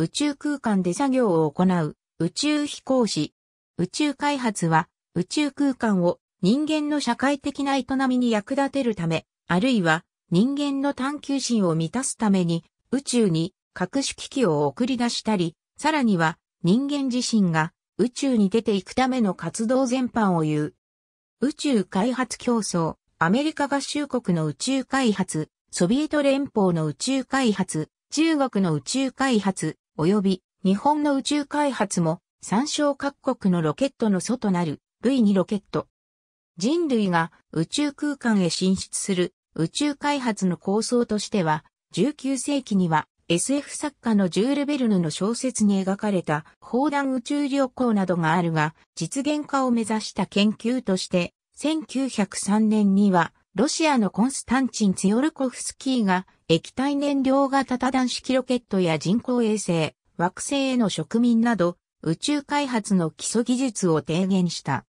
宇宙空間で作業を行う宇宙飛行士。宇宙開発は宇宙空間を人間の社会的な営みに役立てるため、あるいは人間の探求心を満たすために宇宙に各種機器を送り出したり、さらには人間自身が宇宙に出ていくための活動全般を言う。宇宙開発競争、アメリカ合衆国の宇宙開発、ソビエト連邦の宇宙開発、中国の宇宙開発、及び日本の宇宙開発も参照各国のロケットの祖となる V2 ロケット。人類が宇宙空間へ進出する宇宙開発の構想としては、19世紀には SF 作家のジュール・ベルヌの小説に描かれた砲弾宇宙旅行などがあるが、実現化を目指した研究として、1903年にはロシアのコンスタンチン・ツヨルコフスキーが液体燃料型多段式ロケットや人工衛星、惑星への植民など宇宙開発の基礎技術を提言した。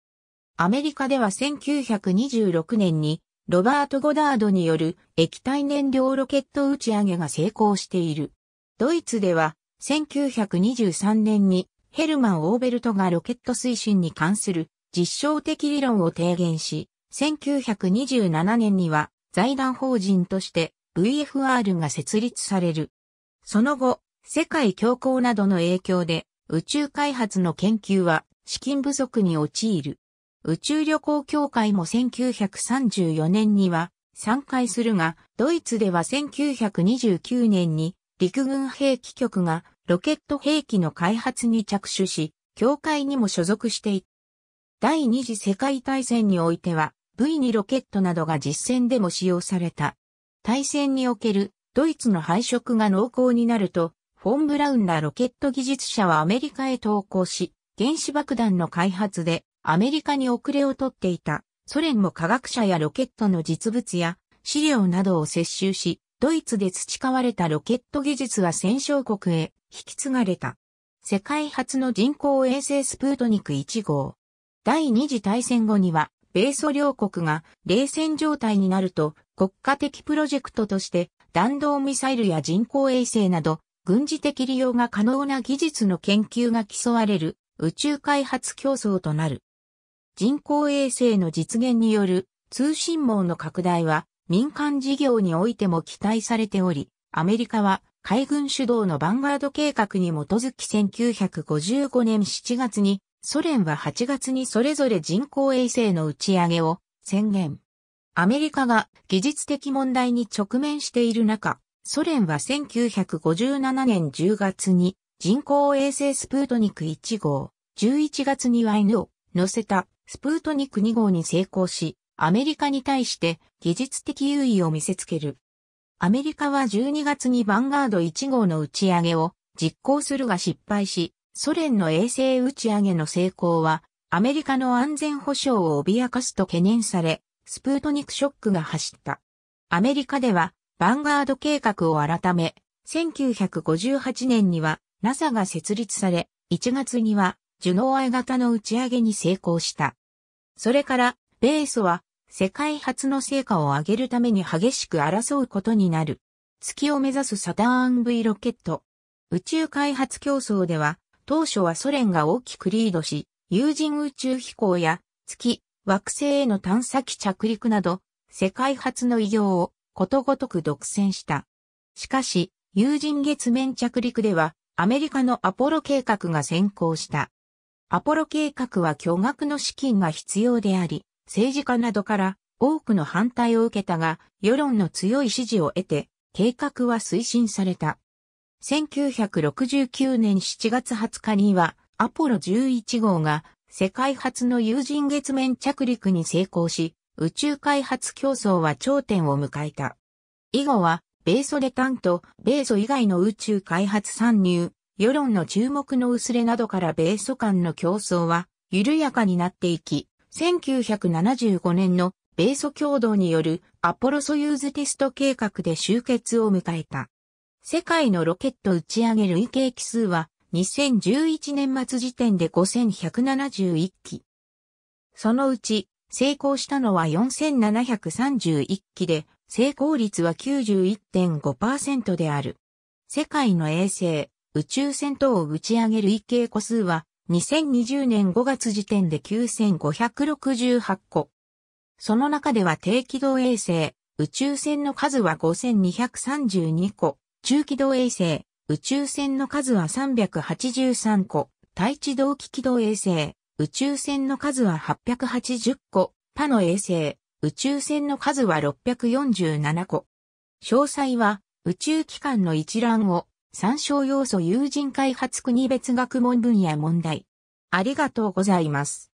アメリカでは1926年にロバート・ゴダードによる液体燃料ロケット打ち上げが成功している。ドイツでは1923年にヘルマン・オーベルトがロケット推進に関する実証的理論を提言し、1927年には財団法人として VFR が設立される。その後、世界恐慌などの影響で宇宙開発の研究は資金不足に陥る。宇宙旅行協会も1934年には参加するが、ドイツでは1929年に陸軍兵器局がロケット兵器の開発に着手し、協会にも所属していた。第二次世界大戦においては V2 ロケットなどが実戦でも使用された。対戦におけるドイツの配色が濃厚になると、フォン・ブラウンらロケット技術者はアメリカへ投降し、原子爆弾の開発でアメリカに遅れをとっていたソ連も科学者やロケットの実物や資料などを接収し、ドイツで培われたロケット技術は戦勝国へ引き継がれた。世界初の人工衛星スプートニク1号。第二次大戦後には米ソ両国が冷戦状態になると国家的プロジェクトとして弾道ミサイルや人工衛星など軍事的利用が可能な技術の研究が競われる宇宙開発競争となる。人工衛星の実現による通信網の拡大は民間事業においても期待されており、アメリカは海軍主導のヴァンガード計画に基づき1955年7月にソ連は8月にそれぞれ人工衛星の打ち上げを宣言。アメリカが技術的問題に直面している中、ソ連は1957年10月に人工衛星スプートニク1号、11月にはイを乗せたスプートニク2号に成功し、アメリカに対して技術的優位を見せつける。アメリカは12月にヴァンガード1号の打ち上げを実行するが失敗し、ソ連の衛星打ち上げの成功は、アメリカの安全保障を脅かすと懸念され、スプートニクショックが走った。アメリカでは、ヴァンガード計画を改め、1958年には NASA が設立され、1月にはジュノーアイ型の打ち上げに成功した。それから、ベースは世界初の成果を上げるために激しく争うことになる。月を目指すサターン V ロケット。宇宙開発競争では、当初はソ連が大きくリードし、有人宇宙飛行や月、惑星への探査機着陸など、世界初の偉業をことごとく独占した。しかし、有人月面着陸では、アメリカのアポロ計画が先行した。アポロ計画は巨額の資金が必要であり、政治家などから多くの反対を受けたが、世論の強い支持を得て、計画は推進された。1969年7月20日には、アポロ11号が世界初の有人月面着陸に成功し、宇宙開発競争は頂点を迎えた。以後は、米ソレタンと米ソ以外の宇宙開発参入、世論の注目の薄れなどから米ソ間の競争は緩やかになっていき、1975年の米ソ共同によるアポロソユーズテスト計画で終結を迎えた。世界のロケット打ち上げ累計機数は2011年末時点で5171機。そのうち成功したのは4731機で成功率は91.5%である。世界の衛星、宇宙戦闘を打ち上げる累計個数は2020年5月時点で9568個。その中では低軌道衛星、宇宙船の数は5232個、中軌道衛星、宇宙船の数は383個、対地同期軌道衛星、宇宙船の数は880個、パの衛星、宇宙船の数は647個。詳細は、宇宙機関の一覧を、参照要素有人開発国別学問分野問題。ありがとうございます。